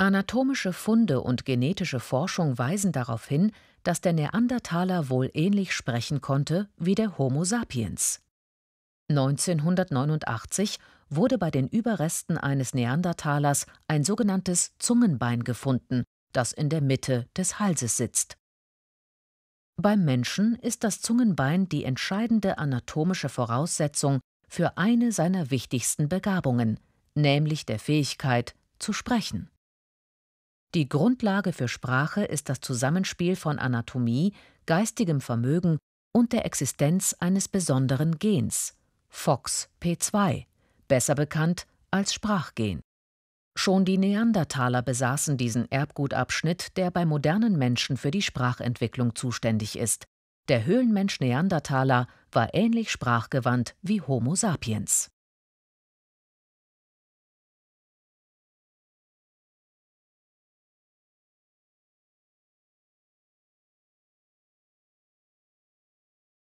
Anatomische Funde und genetische Forschung weisen darauf hin, dass der Neandertaler wohl ähnlich sprechen konnte wie der Homo sapiens. 1989 wurde bei den Überresten eines Neandertalers ein sogenanntes Zungenbein gefunden, das in der Mitte des Halses sitzt. Beim Menschen ist das Zungenbein die entscheidende anatomische Voraussetzung für eine seiner wichtigsten Begabungen, nämlich der Fähigkeit zu sprechen. Die Grundlage für Sprache ist das Zusammenspiel von Anatomie, geistigem Vermögen und der Existenz eines besonderen Gens, Fox P2, besser bekannt als Sprachgen. Schon die Neandertaler besaßen diesen Erbgutabschnitt, der bei modernen Menschen für die Sprachentwicklung zuständig ist. Der Höhlenmensch Neandertaler war ähnlich sprachgewandt wie Homo sapiens.